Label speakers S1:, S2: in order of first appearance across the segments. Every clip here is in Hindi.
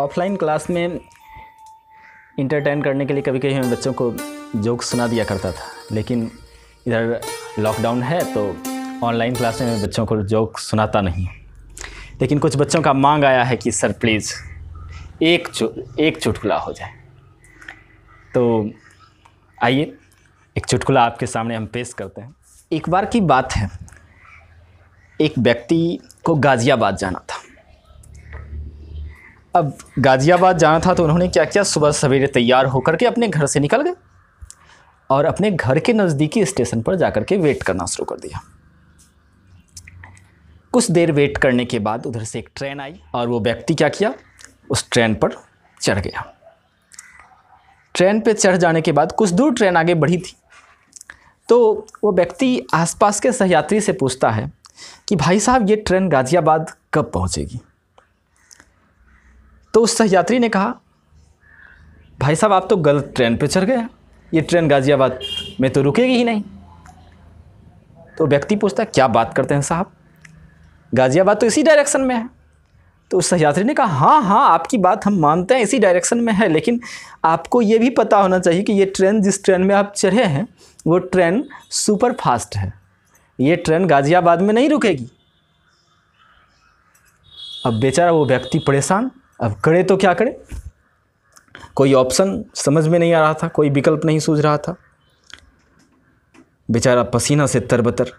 S1: ऑफलाइन क्लास में इंटरटेन करने के लिए कभी कभी मैं बच्चों को जोक सुना दिया करता था लेकिन इधर लॉकडाउन है तो ऑनलाइन क्लास में मैं बच्चों को जोक सुनाता नहीं लेकिन कुछ बच्चों का मांग आया है कि सर प्लीज़ एक चु, एक चुटकुला हो जाए तो आइए एक चुटकुला आपके सामने हम पेश करते हैं एक बार की बात है एक व्यक्ति को गाज़ियाबाद जाना था अब गाज़ियाबाद जाना था तो उन्होंने क्या किया सुबह सवेरे तैयार होकर के अपने घर से निकल गए और अपने घर के नज़दीकी स्टेशन पर जाकर के वेट करना शुरू कर दिया कुछ देर वेट करने के बाद उधर से एक ट्रेन आई और वो व्यक्ति क्या किया उस ट्रेन पर चढ़ गया ट्रेन पे चढ़ जाने के बाद कुछ दूर ट्रेन आगे बढ़ी थी तो वो व्यक्ति आसपास के सहयात्री से पूछता है कि भाई साहब ये ट्रेन गाज़ियाबाद कब पहुँचेगी तो उस सहयात्री ने कहा भाई साहब आप तो गलत ट्रेन पर चढ़ गए ये ट्रेन गाज़ियाबाद में तो रुकेगी ही नहीं तो व्यक्ति पूछता है क्या बात करते हैं साहब गाज़ियाबाद तो इसी डायरेक्शन में है तो उस सहयात्री ने कहा हाँ हाँ आपकी बात हम मानते हैं इसी डायरेक्शन में है लेकिन आपको ये भी पता होना चाहिए कि ये ट्रेन जिस ट्रेन में आप चढ़े हैं वो ट्रेन सुपर फास्ट है ये ट्रेन गाज़ियाबाद में नहीं रुकेगी अब बेचारा वो व्यक्ति परेशान अब करें तो क्या करें कोई ऑप्शन समझ में नहीं आ रहा था कोई विकल्प नहीं सूझ रहा था बेचारा पसीना से तरबतर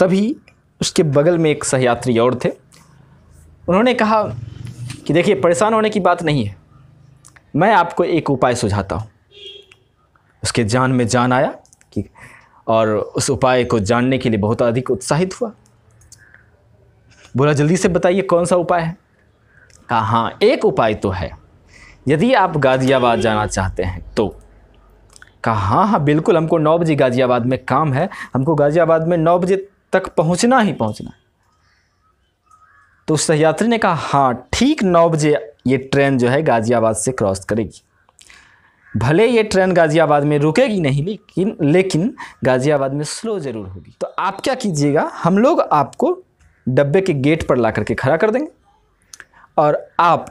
S1: तभी उसके बगल में एक सहयात्री और थे उन्होंने कहा कि देखिए परेशान होने की बात नहीं है मैं आपको एक उपाय सुझाता हूँ उसके जान में जान आया कि और उस उपाय को जानने के लिए बहुत अधिक उत्साहित हुआ बोला जल्दी से बताइए कौन सा उपाय है कहा हाँ एक उपाय तो है यदि आप गाज़ियाबाद जाना चाहते हैं तो कहा हाँ हाँ बिल्कुल हमको नौ बजे गाज़ियाबाद में काम है हमको गाज़ियाबाद में नौ बजे तक पहुंचना ही पहुंचना है तो उस सहयात्री ने कहा हाँ ठीक नौ बजे ये ट्रेन जो है गाज़ियाबाद से क्रॉस करेगी भले ये ट्रेन गाज़ियाबाद में रुकेगी नहीं लेकिन लेकिन गाज़ियाबाद में स्लो ज़रूर होगी तो आप क्या कीजिएगा हम लोग आपको डब्बे के गेट पर ला करके खड़ा कर देंगे और आप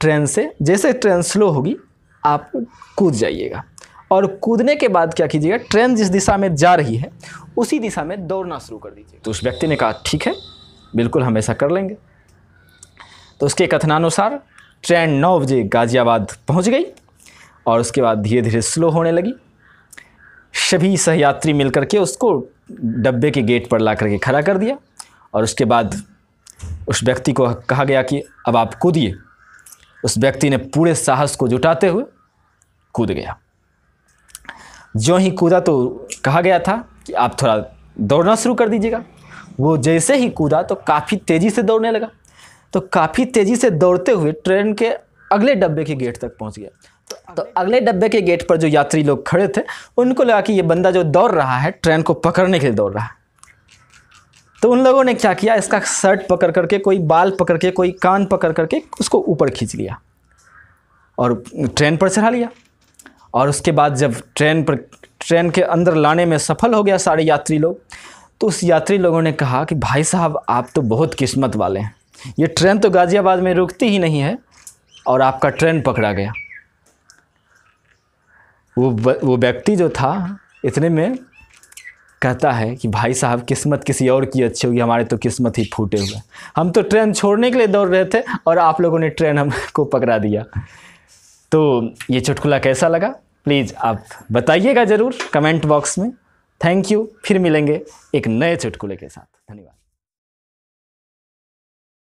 S1: ट्रेन से जैसे ट्रेन स्लो होगी आप कूद जाइएगा और कूदने के बाद क्या कीजिएगा ट्रेन जिस दिशा में जा रही है उसी दिशा में दौड़ना शुरू कर दीजिए तो उस व्यक्ति ने कहा ठीक है बिल्कुल हम ऐसा कर लेंगे तो उसके कथनानुसार ट्रेन नौ बजे गाज़ियाबाद पहुंच गई और उसके बाद धीरे धीरे स्लो होने लगी सभी सहयात्री मिल करके उसको डब्बे के गेट पर ला करके खड़ा कर दिया और उसके बाद उस व्यक्ति को कहा गया कि अब आप कूदिए उस व्यक्ति ने पूरे साहस को जुटाते हुए कूद गया जो ही कूदा तो कहा गया था कि आप थोड़ा दौड़ना शुरू कर दीजिएगा वो जैसे ही कूदा तो काफ़ी तेज़ी से दौड़ने लगा तो काफ़ी तेज़ी से दौड़ते हुए ट्रेन के अगले डब्बे के गेट तक पहुंच गया तो, तो अगले डब्बे के गेट पर जो यात्री लोग खड़े थे उनको लगा कि ये बंदा जो दौड़ रहा है ट्रेन को पकड़ने के लिए दौड़ रहा है तो उन लोगों ने क्या किया इसका शर्ट पकड़ करके कोई बाल पकड़ के कोई कान पकड़ करके उसको ऊपर खींच लिया और ट्रेन पर चढ़ा लिया और उसके बाद जब ट्रेन पर ट्रेन के अंदर लाने में सफल हो गया सारे यात्री लोग तो उस यात्री लोगों ने कहा कि भाई साहब आप तो बहुत किस्मत वाले हैं ये ट्रेन तो गाज़ियाबाद में रुकती ही नहीं है और आपका ट्रेन पकड़ा गया वो वो व्यक्ति जो था इतने में कहता है कि भाई साहब किस्मत किसी और की अच्छी होगी हमारे तो किस्मत ही फूटे हुए हम तो ट्रेन छोड़ने के लिए दौड़ रहे थे और आप लोगों ने ट्रेन हमको पकड़ा दिया तो ये चुटकुला कैसा लगा प्लीज़ आप बताइएगा ज़रूर कमेंट बॉक्स में थैंक यू फिर मिलेंगे एक नए चुटकुले के साथ धन्यवाद